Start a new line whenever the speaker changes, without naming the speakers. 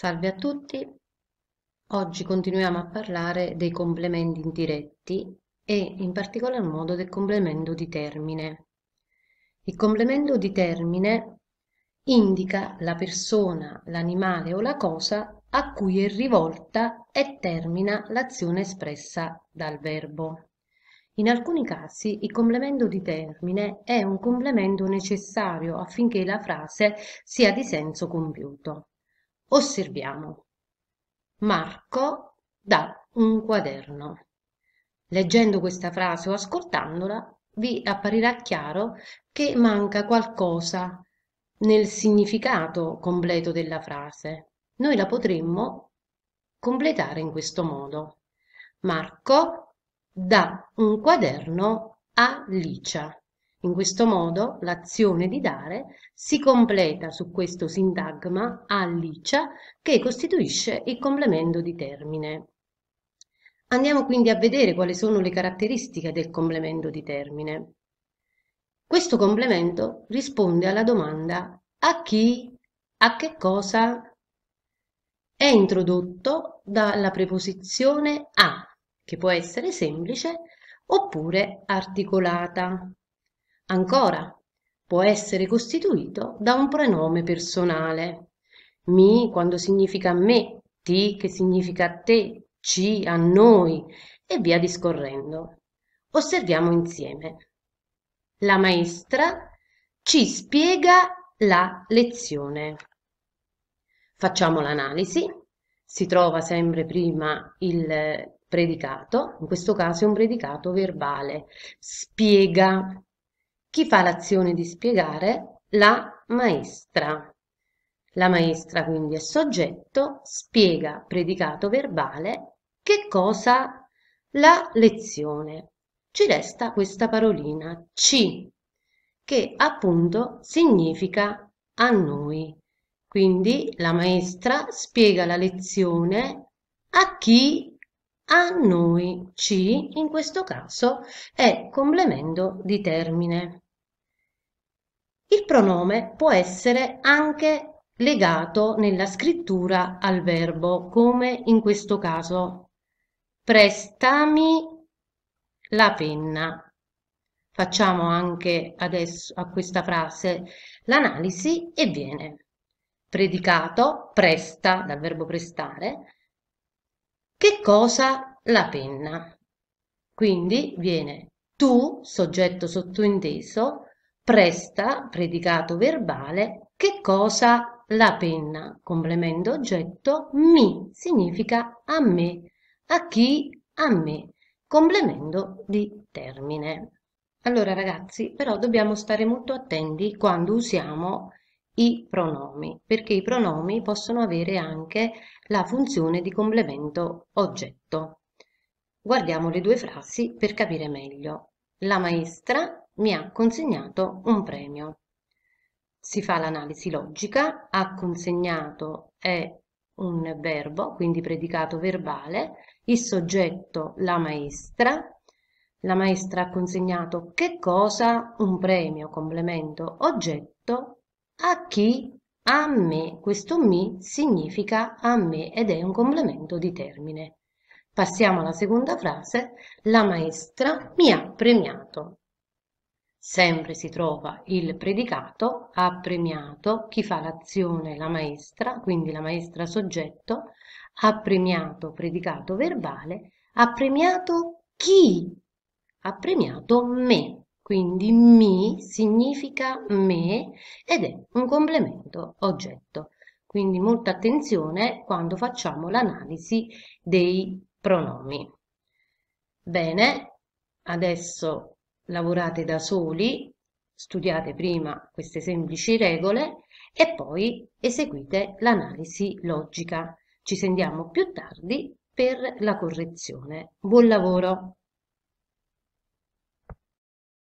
Salve a tutti, oggi continuiamo a parlare dei complementi indiretti e in particolar modo del complemento di termine. Il complemento di termine indica la persona, l'animale o la cosa a cui è rivolta e termina l'azione espressa dal verbo. In alcuni casi il complemento di termine è un complemento necessario affinché la frase sia di senso compiuto osserviamo marco dà un quaderno leggendo questa frase o ascoltandola vi apparirà chiaro che manca qualcosa nel significato completo della frase noi la potremmo completare in questo modo marco dà un quaderno a licia in questo modo l'azione di dare si completa su questo sintagma alliccia che costituisce il complemento di termine. Andiamo quindi a vedere quali sono le caratteristiche del complemento di termine. Questo complemento risponde alla domanda a chi, a che cosa. È introdotto dalla preposizione a, che può essere semplice oppure articolata. Ancora, può essere costituito da un prenome personale. Mi quando significa me, ti che significa te, ci a noi e via discorrendo. Osserviamo insieme. La maestra ci spiega la lezione. Facciamo l'analisi, si trova sempre prima il predicato, in questo caso è un predicato verbale, spiega chi fa l'azione di spiegare? La maestra. La maestra quindi è soggetto, spiega predicato verbale, che cosa? La lezione. Ci resta questa parolina ci, che appunto significa a noi. Quindi la maestra spiega la lezione a chi a noi ci in questo caso è complemento di termine. Il pronome può essere anche legato nella scrittura al verbo, come in questo caso. Prestami la penna. Facciamo anche adesso a questa frase l'analisi e viene predicato presta dal verbo prestare che cosa? La penna. Quindi viene tu, soggetto sottointeso, presta, predicato verbale, che cosa? La penna, complemento oggetto, mi significa a me, a chi? A me, complemento di termine. Allora ragazzi, però dobbiamo stare molto attenti quando usiamo i pronomi, perché i pronomi possono avere anche la funzione di complemento oggetto. Guardiamo le due frasi per capire meglio. La maestra mi ha consegnato un premio. Si fa l'analisi logica, ha consegnato è un verbo, quindi predicato verbale, il soggetto la maestra, la maestra ha consegnato che cosa? Un premio, complemento, oggetto, a chi? A me. Questo mi significa a me ed è un complemento di termine. Passiamo alla seconda frase. La maestra mi ha premiato. Sempre si trova il predicato ha premiato chi fa l'azione la maestra, quindi la maestra soggetto, ha premiato predicato verbale, ha premiato chi? Ha premiato me. Quindi mi significa me ed è un complemento oggetto. Quindi molta attenzione quando facciamo l'analisi dei pronomi. Bene, adesso lavorate da soli, studiate prima queste semplici regole e poi eseguite l'analisi logica. Ci sentiamo più tardi per la correzione. Buon lavoro!